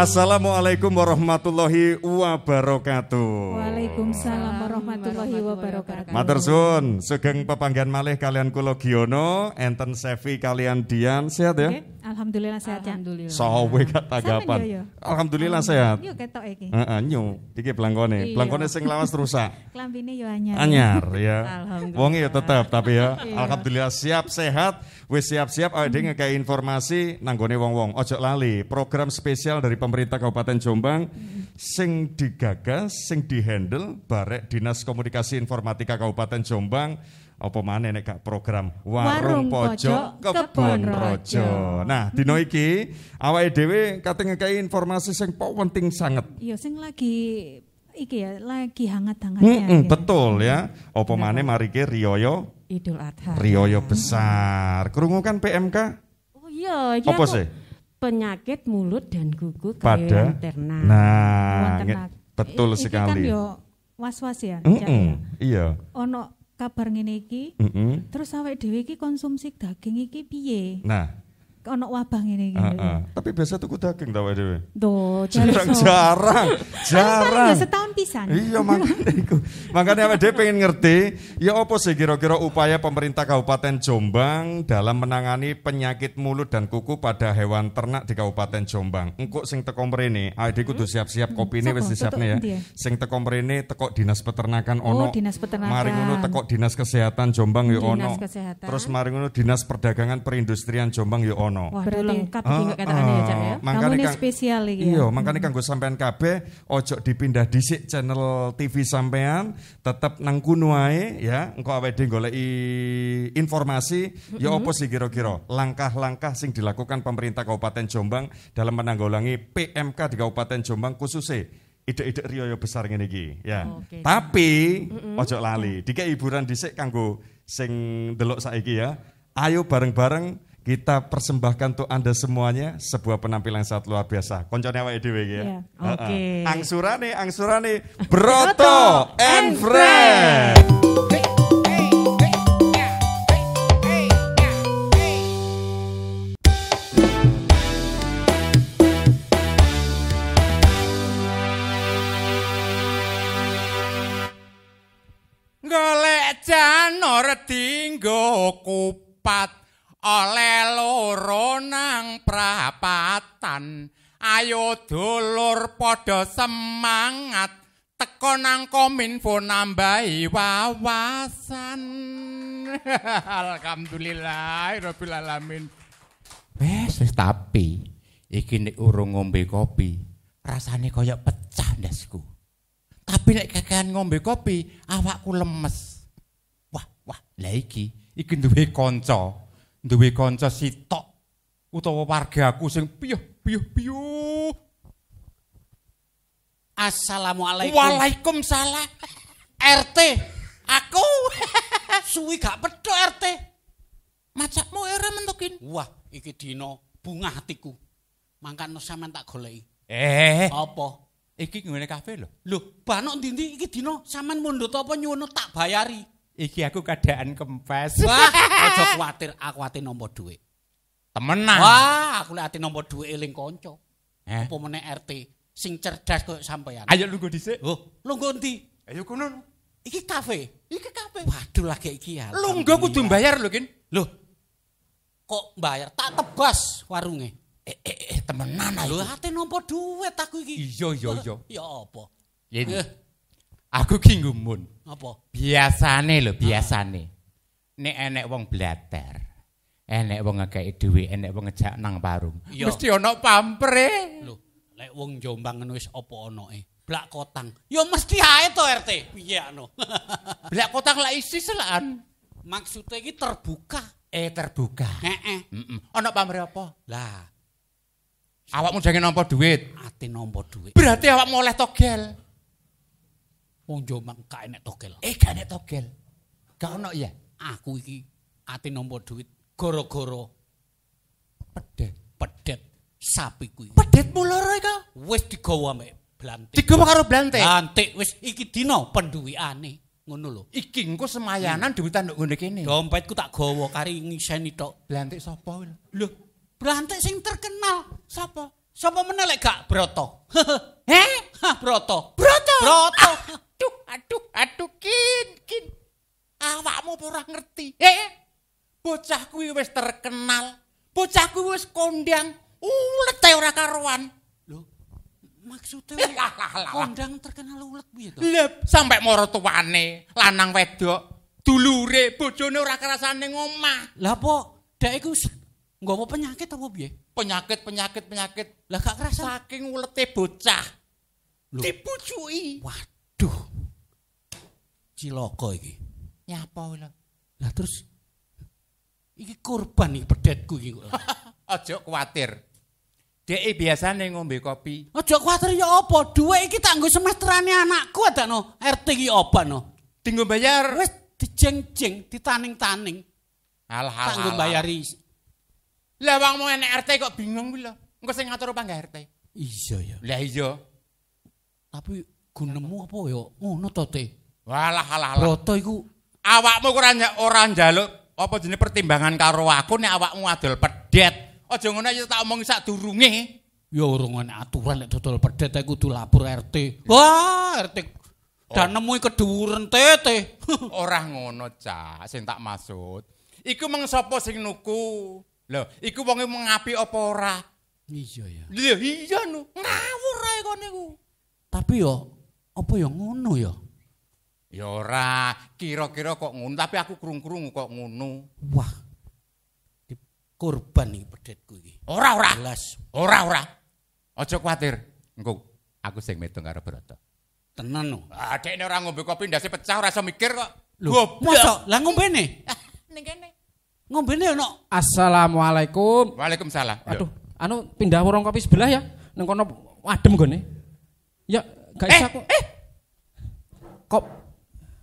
Assalamualaikum warahmatullahi wabarakatuh. Waalaikumsalam warahmatullahi wabarakatuh. Matur suwun, sugeng pepanggihan malih kalian kula Giono, enten Sefi kalian Dian, sehat ya? Okay. Alhamdulillah sehat ya. Alhamdulillah. Sawe kak tanggapan. Alhamdulillah sehat. Yuk ketok iki. Heeh, nyu. Iki blangkone. Iya. Blangkone sing lawas rusak. Klambine yo anyar. Anyar ya. Alhamdulillah. Wong ya tetap tapi ya. Alhamdulillah siap sehat. Wis siap-siap awake dhewe ngekei informasi nanggone wong-wong. Ojo lali, program spesial dari pemerintah Kabupaten Jombang sing digagas, sing dihandle barek Dinas Komunikasi Informatika Kabupaten Jombang apa mana nek gak program Warung, Warung Pojok kebun Rojo. Nah, dino iki awake dhewe kate ngekeki informasi sing penting sangat. Iya, sing lagi iki ya lagi hangat-hangatnya. Mm -mm, ya. Betul ya. Apa mana mari ke Rioyo Idul Adha. Rioyo besar. Krungu kan PMK? Oh iya, Apa sih? Penyakit mulut dan kuku pada ternak. Nah, betul sekali. Iki kan yo was-was ya. Mm -mm, iya. Ono kabar ngene iki. Mm -hmm. Terus awake dhewe iki konsumsi daging iki piye? Nah, ono wabah ini, Uh, uh. Tapi biasa tuh tuku daging tau aja. Do, jarang jarang. Jarang. setahun pisan. Iya makanya itu. makanya awake pengen ngerti, ya opo sih kira-kira upaya pemerintah Kabupaten Jombang dalam menangani penyakit mulut dan kuku pada hewan ternak di Kabupaten Jombang. Engko sing teko mrene, Ayo ah, dhewe kudu hmm? siap-siap kopine wis disiapne ya. ya. Sing teko mrene teko Dinas Peternakan oh, ono. Oh, Dinas Peternakan. Mari ngono teko Dinas Kesehatan Jombang yo ya ono. Terus mari ngono Dinas Perdagangan Perindustrian Jombang yo ya ono ngono. Wah, Berarti lengkap iki uh, ya, Cak ya. Ah. Kamu ini spesial iya, ya. Iya, kan hmm. kanggo sampean kabeh ojo dipindah disik channel TV sampean, tetap nang kuno ae ya. Engko awake dhewe golek informasi mm -hmm. ya opo sih kira-kira langkah-langkah sing dilakukan pemerintah Kabupaten Jombang dalam menanggulangi PMK di Kabupaten Jombang khususnya ide-ide riyoyo besar ngene iki ya. Okay. Tapi mm -mm. ojo lali, dikek hiburan dhisik kanggo sing delok saiki ya. Ayo bareng-bareng kita persembahkan untuk Anda semuanya sebuah penampilan yang sangat luar biasa. Konconya apa dhewe ya. Yeah. Iya, oke. Okay. Angsurane angsurane Broto and Friends. golek janur dinggo kupat oleh loro nang prapatan ayo dulur padha semangat teko nang kominfo nambahi wawasan alhamdulillah rabbil alamin wes tapi iki nek ngombe kopi rasane koyok pecah ndasku tapi nek kakean ngombe kopi awakku lemes wah wah lah iki iki duwe kanca duwe kanca sitok utawa wargaku sing piyuh piyuh piyuh Assalamualaikum Waalaikumsalam RT aku suwi gak pedo RT macakmu ora mentokin wah iki dino bunga hatiku mangkat no sampean tak golei eh apa iki ngene kafe lho Loh, banok ndi-ndi iki dino sampean mundut apa nyuwun tak bayari iki aku keadaan kempes. Wah, aja kuatir, aku ati nomor dua, Temenan. Wah, aku lihat ati dua eling kanca. Eh? Apa meneh RT sing cerdas koyo sampeyan. Ayo gue dhisik. Oh, lungguh endi? Ayo kono. Iki kafe, iki kafe. Waduh lagi iki ya. Lungguh kudu bayar lho, Kin. Loh. Kok bayar? Tak tebas warunge. Eh, eh, eh temenan ae. Lho ati nomor dua aku iki. Iya, iya, iya. Ya apa? Eh. Aku ki Apa? Biasane lho, ah. biasane. Nek enek wong blater, enek wong ngekeki dhuwit, enek wong ngejak nang parung. Iya. Mesti ana pampre. Lho, lek wong Jombang ngono wis apa anoke? Blak kotang. Ya mesti ae to RT. Piye ano? Blak kotang lak isi Maksudnya iki terbuka. Eh terbuka. Heeh. Heeh. Ana pamrih apa? Lah. Awakmu jenenge nampa duit? Ate nampa duit. Berarti awakmu oleh togel. Wong Jombang gak enek togel. Eh gak togel. Gak ono ya. Aku iki ati nampa duit gara-gara pedet. Pedet sapi kuwi. Pedetmu loro iku wis digawa mek blantik. Digawa karo blantik. Blantik wis iki dina penduwikane. ngono lho. Iki engko semayanan hmm. duitan nduk ngene kene. Dompetku tak gawa kari ngiseni tok. Blantik sapa kuwi? Lho, Blantik sing terkenal. Sapa? Sapa meneh lek gak Broto? Heh, Broto. Broto. Broto. aduh aduh aduh kin kin awakmu ora ngerti eh bocah kuwi wis terkenal bocah kuwi wis kondang ulet ora karuan lho maksudnya eh, kondang terkenal ulet piye to lho sampai moro tuane lanang wedok dulure bojone ora kerasane ngomah lha po dak iku nggawa penyakit apa piye penyakit penyakit penyakit lah gak kerasa saking ulete bocah Lho. dibujui waduh cilaka iki. Nyapa kowe Lah terus iki korban iki pedhetku iki kok. Aja kuwatir. Dhek biasane ngombe kopi. Aja kuwatir ya apa? Dhuwit iki tak nggo semesterane anakku adakno RT iki no, Dinggo bayar. Wis dijengjeng, ditaning-taning. Alah alah. Tak nggo Lah wong mau enek RT kok bingung kuwi lho. Engko sing ngatur apa enggak RT? Iya ya. Lah iya. Tapi gunemu apa ya? Ngono to, Teh. Walah alah alah. Roto, iku awakmu ora ora njaluk apa jenis pertimbangan karo aku nek awakmu adol pedet. Aja ngono ya tak omongi sak durunge. Ya urung aturan nek dodol pedet aku kudu lapor RT. Wah, RT dan oh. nemui keduren tete. ora ngono, Cak, sing tak maksud. Iku mung sapa sing nuku? Lho, iku wonge mengapi apa ora? Iya ya. Iya, iya no. Ngawur ae kene Tapi yo, apa yo ngono yo? Ya? Ya ora, kira-kira kok ngono, tapi aku krung-krungu kok ngono. Wah. Di korban iki pedhetku iki. Ora ora. Jelas. Ora ora. Aja kuwatir. Engko aku sing medeng karo Brata. Tenan no. Ah, dekne ora ngombe kopi ndase pecah ora iso mikir kok. Lho, mosok lah ngombene. Ah, ning kene. Ngombene ono. Assalamualaikum. Waalaikumsalam. Aduh, anu pindah warung kopi sebelah ya. Nengkono, kono adem gone. Ya, gak eh, kok. Eh. Kok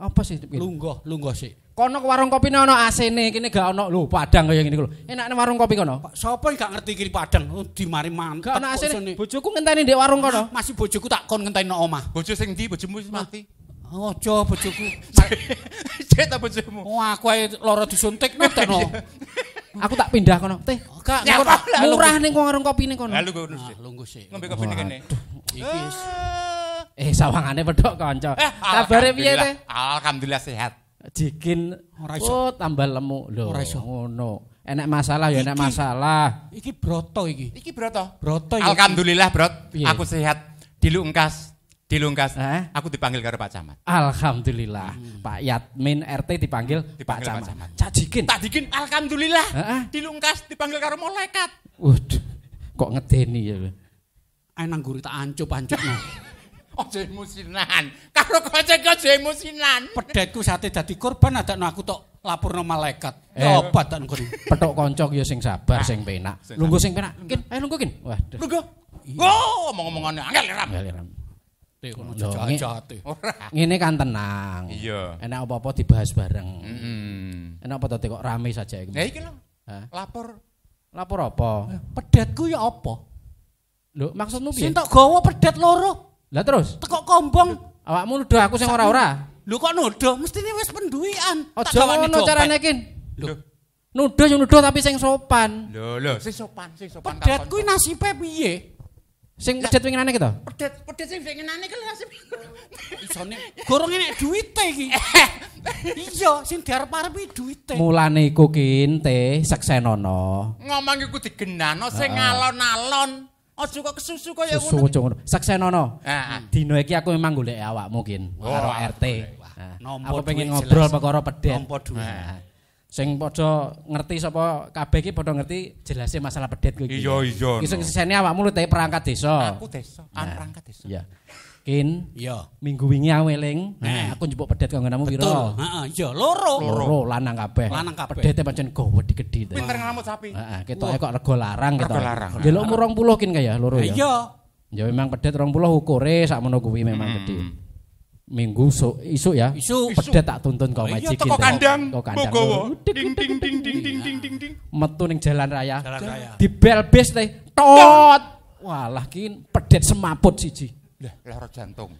apa sih? Lungguh, lungguh sih. Kono warung kopi ana nih kini gak ana lu Padang kaya ngene iku enak Enakne warung kopi kono. yang gak ngerti kiri Padang? Oh, di mari mantap. Ana asene. Bojoku ngenteni di warung kono. Masih bocuku tak kon ngenteni nang oma. Bojo sing ndi? Bojomu wis mati. Ojo oh, bojoku. Cek ta Oh, aku ae lara disuntik no. Iya. Aku tak pindah kono. Teh, oh, gak murah ning warung kopi ning kono. Lha ah, lungguh sih. Ngombe kopi ning kene. Iki Eh sawangane wedok kanca. Eh, Kabare piye teh? Alhamdulillah sehat. Jikin ora iso. Oh, tambah lemu lho. Ora iso. Ngono. Enak masalah ya enak masalah. Iki broto iki. Iki broto. Broto iki. Alhamdulillah, broto Piye? Aku sehat. Dilungkas. Dilungkas. Eh? Aku dipanggil karo Pak Camat. Alhamdulillah. Hmm. Pak Yatmin RT dipanggil, dipanggil Pak Camat. Pak Camat. Cak Jikin. Tak Jikin alhamdulillah. Eh? Dilungkas dipanggil karo malaikat. Waduh. Kok ngedeni ya. Enang guru tak ancup aja musinan. Karo kocek aja musinan. Pedetku sate dadi korban adakno aku tok no malaikat. Eh, obat tak nggon. Petuk kanca ya sing sabar, sing penak. Lungguh sing penak. Kin, ayo lungguh kin. Waduh. Lungguh. Iya. Oh, omong-omongane angel ya, ram. Angel ya, ram. kono kan tenang. Iya. Enak apa-apa dibahas bareng. Heeh. Enak apa tadi kok rame saja Ya iki Lapor. Lapor apa? Pedetku ya apa? Lho, maksudmu piye? Sing tak gawa pedet loro. Lah terus? Teko kombong. Awakmu nuduh aku sing ora-ora. Lho kok nuduh? Mesti ni wis penduian. Aja ngono carane nekin? Lho. Nuduh yo nuduh tapi sing sopan. Lho lho, sing sopan, sing sopan. Pedet kuwi nasibe piye? Sing pedet winginane kita? Pedet, pedet sing winginane kuwi nasib. Isone gorong enek duwite iki. Iya, sing diarep-arep iki duite. Mulane iku kin teh seksenono. Ngomong iku digenano sing alon-alon. Oh kok kesusu ya ngono. Kesusu ngono. Saksenono. Heeh. Ah, ah. Dina iki aku memang golek awak mungkin karo RT. Ah. Aku pengen ngobrol perkara pedet. Nompo duwe. Sing padha ngerti sapa kabeh iki padha ngerti jelasnya masalah pedet kuwi. Iya iya. Iki sing sisene awakmu lu perangkat desa. Aku desa, an nah. perangkat desa. Iya. Kin. Iya. Minggu wingi aweling, eh, nah, aku njupuk pedet kanggo namu pira? Betul. Heeh, iya, loro. Loro lanang kabeh. Lanang kabeh. Pedete pancen gede-gede. Pinter ngamuk sapi. Heeh, ketoke kok rego larang ketoke. Rego larang. Delok umur 20 kin kaya loro ya. Iya. Ya memang pedet 20 ukure sakmono kuwi memang hmm. Minggu so, isuk ya. Isu, pedet tak tuntun kau oh, majik. Iya, teko kandang. Teko kandang. Ding ding ding ding ding ding ding ding. Metu ning jalan raya. Jalan raya. Di bel bis teh. Tot. Walah kin pedet semaput siji. Lah, lara jantung.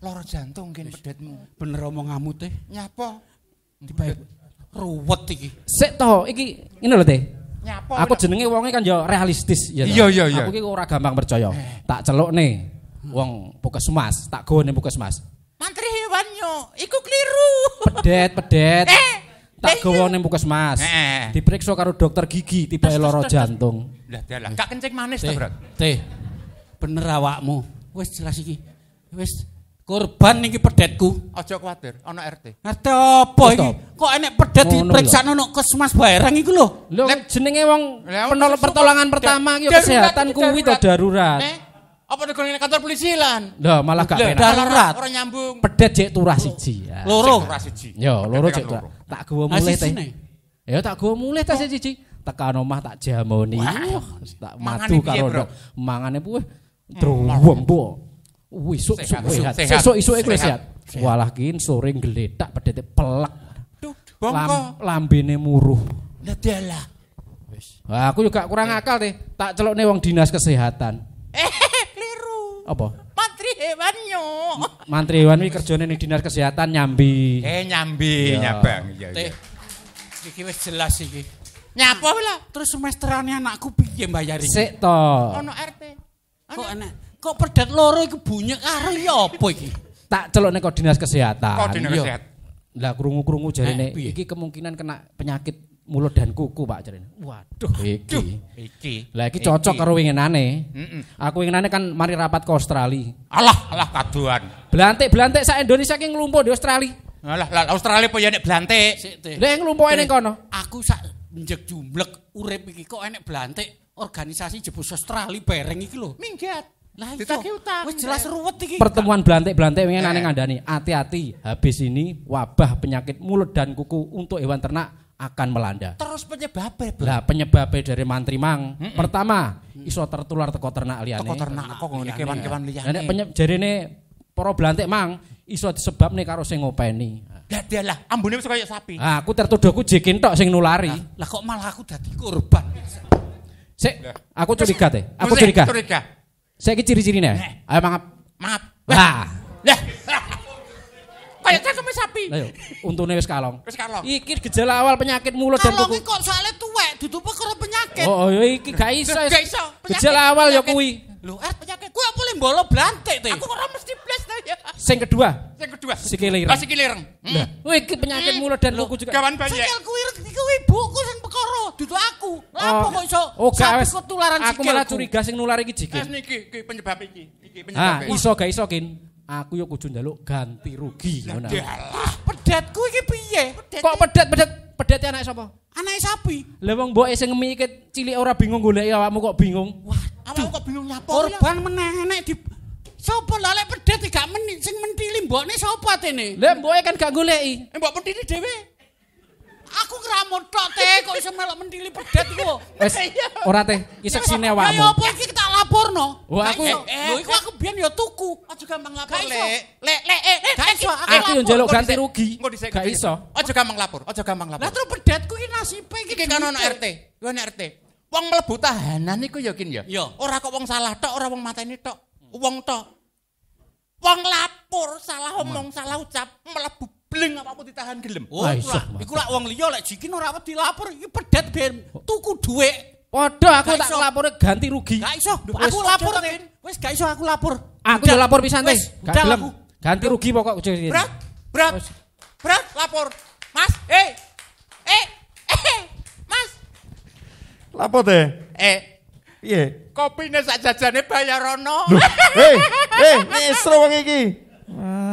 Loro jantung kene pedetmu Bener kamu teh. Nyapa? Tiba ruwet iki. Sik to, iki ngene lho teh. Nyapa? Aku jenenge wonge kan ya realistis ya. Iya iya iya. Aku iki ora gampang percaya. Eh. Tak celukne wong emas tak gone emas Mantri yo iku keliru. Pedet, pedet. Eh. tak eh, gawa iya. ning puskesmas. Heeh. Eh, eh. Diperiksa karo dokter gigi tiba loro jantung. Lah dalah, gak kencing manis ta, Bro? Teh. Bener awakmu. Wes jelas iki. wes korban niki pedetku. Aja kuwatir, ana RT. RT apa iki? Kok enek pedet diperiksa nang kesmas barang iku lho. Lek jenenge wong penolong pertolongan pertama gitu. kesehatan kuwi to darurat. Eh, apa nek kantor polisi lan? Lho, malah gak enak. Darurat. Ora nyambung. Pedet jek turah siji. Ya. Loro. Turah siji. Yo, loro jek turah. Tak gua mulih teh. Ya tak gua mulih teh siji. Tekan omah tak jamoni. Tak madu karo ndok. Mangane kuwi Drombo. Eh, Wih, sok sok sehat. Sesuk isuke kowe sehat. Walah kin sore geletak pedet pelek. Duh, bongko. lambene muruh. Nadalah. aku juga kurang akal deh. Tak celokne wong dinas kesehatan. Eh, keliru. Apa? Mantri hewan yo. Mantri hewan iki kerjane ning dinas kesehatan nyambi. Eh, nyambi, iya. nyabang. Iya, iya. Iki wis jelas iki. Nyapa lah. Terus semesterannya anakku piye mbayari? Sik to. Ono RT. Kok enak? Kok pedet loro iku bunyek karo ya apa iki? Tak celuk nek dinas kesehatan. Kok dinas iya. kesehatan? Lah krungu-krungu jarine eh, iki kemungkinan kena penyakit mulut dan kuku Pak jarine. Waduh, iki. Iki. Lah iki cocok karo winginane. Mm -mm. Aku winginane kan mari rapat ke Australia. Alah, alah kaduan. Belantik-belantik sak Indonesia ki nglumpuh di Australia. Alah, lah Australia po ya nek belantik. Lah nglumpuhe ning kono. Aku sak njek jumblek urip iki kok enek belantik organisasi jebu sastra li iki lho. Minggat. Lah ditagih iya. utang. Wis jelas ruwet iki. Pertemuan belantik-belantik wingi nang eh. ngandani, hati-hati habis ini wabah penyakit mulut dan kuku untuk hewan ternak akan melanda. Terus penyebabnya, Bro. Lah penyebabnya dari mantri mang. Mm -mm. Pertama, mm iso tertular teko ternak liyane. Teko ternak kok ngene kewan-kewan iya. liyane. Nek penyebab jarene para sebab mang iso disebabne karo sing ngopeni. Lah dalah, ambune wis sapi. aku tertuduh aku jekin tok sing nulari. Lah kok malah aku jadi korban. Sik, aku curiga teh. Aku curiga. Curiga. Saya ciri-cirinya. Ayo mangap. Mangap. Wah. Lah. Kayak cakeme sapi. Ayo. yo, untune wis kalong. Wis kalong. Iki gejala awal penyakit mulut dan kuku. Kalong kok soalnya tuwek, apa perkara penyakit. Oh, oh yo iya, iki gak iso. Gak iso. Gejala awal ya kuwi. Lho, eh penyakit kuwi apa le mbolo blantik Aku ora mesti Sing kedua. Sing kedua. Sikilireng. Ah oh, sikilireng. Hmm. Lho, penyakit hmm. mulut dan kuku juga. Gawan banyak. Sikilku iku ibuku sing perkara dudu aku. Lha oh. kok iso oh, sabis ketularan sikilku. Aku malah curiga sing nular iki jikil. Wes niki iki penyebab iki. Iki penyebab. Ah, iso gak iso kin. Aku yo kudu njaluk ganti rugi ngono. Pedetku iki piye? Kok pedet-pedet pedete anak sapa? Anak sapi. Lah wong mboke sing mikir cilik ora bingung golek awakmu kok bingung. Wah, awakmu kok bingung nyapa? Korban meneh nek di Sopo lah lek pedet gak menit sing mentili mbokne sapa tene? Lek mboke kan gak goleki. Eh, mbok mentili dewe. Aku kramut tok teh kok iso melok mentili pedet iku. Wes iya. ora teh iki seksine iya, awakmu. Ya apa iki tak laporno? Oh aku eh, lho eh, iku aku biyen ya tuku. Aja gampang lapor lek. Lek lek eh gak iso aku yang njaluk ganti rugi. Gak iso. Aja gampang lapor, aja gampang lapor. Lah terus pedetku iki nasibe iki kan ono RT. Yo RT. Wong mlebu tahanan iku yakin ya. ya? Iya. Ora kok wong salah tok, ora wong mateni tok. Wong to. Wong lapor salah omong, salah ucap, mlebu bling awakmu ditahan gelem. Oh, iku lak wong liya lek jikin ora wedi lapor, iki pedet ben tuku dhuwit. Padha aku tak lapore ganti rugi. Gak iso. Aku lapor wis gak iso aku lapor. Aku udah lapor pisan teh. Gak gelem. Ganti rugi pokok Berat. Berat. Berat lapor. Mas, eh. Eh. Eh. Mas. Lapor teh. Eh. Piye? Kopine sak jajane bayar ana. Heh, eh, nesro wingi iki. Ah.